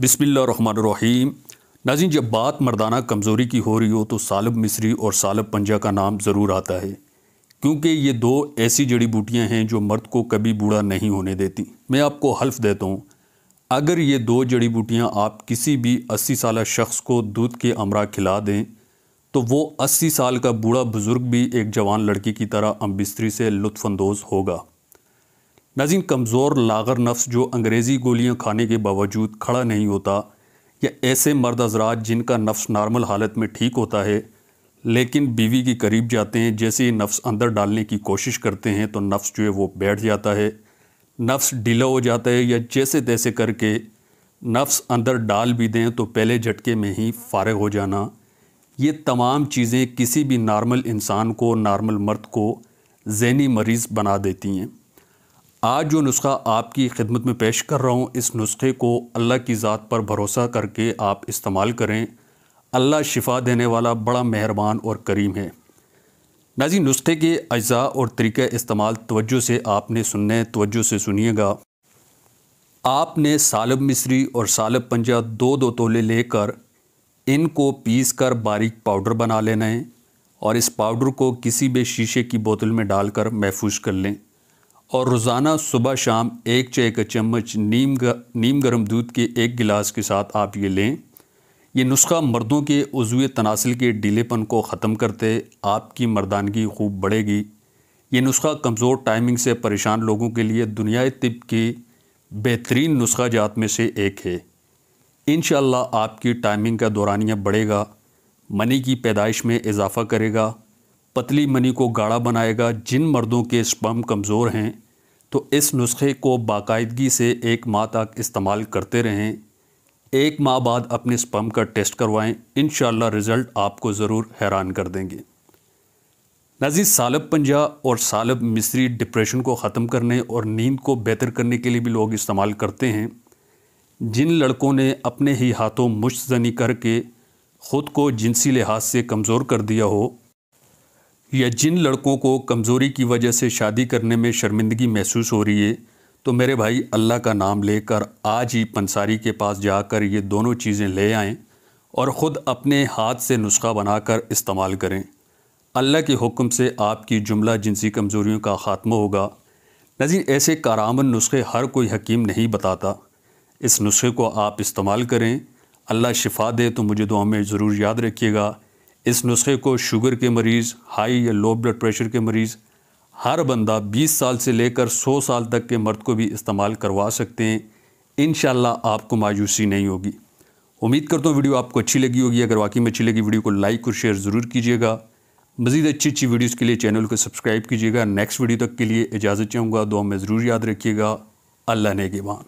बिसमीम नाजिन जब बात मर्दाना कमज़ोरी की हो रही हो तो सालब मिस्री और सालब पंजा का नाम ज़रूर आता है क्योंकि ये दो ऐसी जड़ी बूटियाँ हैं जो मर्द को कभी बूढ़ा नहीं होने देती मैं आपको हल्फ देता हूँ अगर ये दो जड़ी बूटियाँ आप किसी भी अस्सी साल शख्स को दूध के अमरा खिला दें तो वो अस्सी साल का बूढ़ा बुज़ुर्ग भी एक जवान लड़की की तरह अम्बिस्त्री से लुफानंदोज़ होगा नाजिन कमज़ोर लागर नफ्स जो अंग्रेज़ी गोलियाँ खाने के बावजूद खड़ा नहीं होता या ऐसे मर्द हजरात जिनका नफ्स नॉर्मल हालत में ठीक होता है लेकिन बीवी के करीब जाते हैं जैसे ही नफ्स अंदर डालने की कोशिश करते हैं तो नफ्स जो है वो बैठ जाता है नफ्स ढीला हो जाता है या जैसे तैसे करके नफ्स अंदर डाल भी दें तो पहले झटके में ही फारग हो जाना ये तमाम चीज़ें किसी भी नॉर्मल इंसान को नॉर्मल मर्द को जहनी मरीज़ बना देती हैं आज जो नुस्खा आपकी खिदमत में पेश कर रहा हूँ इस नुस्खे को अल्लाह की ज़ात पर भरोसा करके आप इस्तेमाल करें अल्लाह शिफा देने वाला बड़ा मेहरबान और करीम है नाजी नुस्खे के अज्जा और तरीक़ इस्तेमाल तवज्जो से आपने सुनने तवज्जो से सुनिएगा आपने सालब मिश्री और सालब पंजा दो दो तोले लेकर इनको पीस कर बारीक पाउडर बना लेना है और इस पाउडर को किसी भी शीशे की बोतल में डालकर महफूज कर लें और रोज़ाना सुबह शाम एक चाय का चम्मच नीम ग, नीम गर्म दूध के एक गिलास के साथ आप ये लें यह नुस्खा मर्दों के उजुए तनासिल के डीलेपन को ख़त्म करते आपकी मर्दानगी खूब बढ़ेगी ये नुस्खा कमज़ोर टाइमिंग से परेशान लोगों के लिए दुनियाए तिब की बेहतरीन नुस्खा जात में से एक है इन आपकी टाइमिंग का दौरानिया बढ़ेगा मनी की पैदाइश में इजाफ़ा करेगा पतली मनी को गाढ़ा बनाएगा जिन मर्दों के स्पम कमज़ोर हैं तो इस नुस्खे को बाकायदगी से एक माह तक इस्तेमाल करते रहें एक माह बाद अपने स्पम का टेस्ट करवाएं इन रिज़ल्ट आपको ज़रूर हैरान कर देंगे नजीर सालब पंजा और सालब मिस्री डिप्रेशन को ख़त्म करने और नींद को बेहतर करने के लिए भी लोग इस्तेमाल करते हैं जिन लड़कों ने अपने ही हाथों मुश्त करके ख़ुद को जिनसी लिहाज से कमज़ोर कर दिया हो या जिन लड़कों को कमज़ोरी की वजह से शादी करने में शर्मिंदगी महसूस हो रही है तो मेरे भाई अल्लाह का नाम लेकर आज ही पंसारी के पास जाकर ये दोनों चीज़ें ले आएँ और ख़ुद अपने हाथ से नुस्खा बनाकर इस्तेमाल करें अल्लाह के हुक्म से आपकी जुमला जिनसी कमज़ोरियों का ख़ात्मा होगा नज़ीर ऐसे कारामन नुस्खे हर कोई हकीम नहीं बताता इस नुस्खे को आप इस्तेमाल करें अल्लाह शिफा दे तो मुझे दुआ में ज़रूर याद रखिएगा इस नुस्खे को शुगर के मरीज़ हाई या लो ब्लड प्रेशर के मरीज़ हर बंदा 20 साल से लेकर 100 साल तक के मर्द को भी इस्तेमाल करवा सकते हैं इन आपको मायूसी नहीं होगी उम्मीद करता हूँ वीडियो आपको अच्छी लगी होगी अगर वाकई में अच्छी लगी वीडियो को लाइक और शेयर ज़रूर कीजिएगा मज़ीद अच्छी अच्छी वीडियोज़ के लिए चैनल को सब्सक्राइब कीजिएगा नेक्स्ट वीडियो तक के लिए इजाज़त चाहूँगा दो हमें ज़रूर याद रखिएगा अल्लाह ने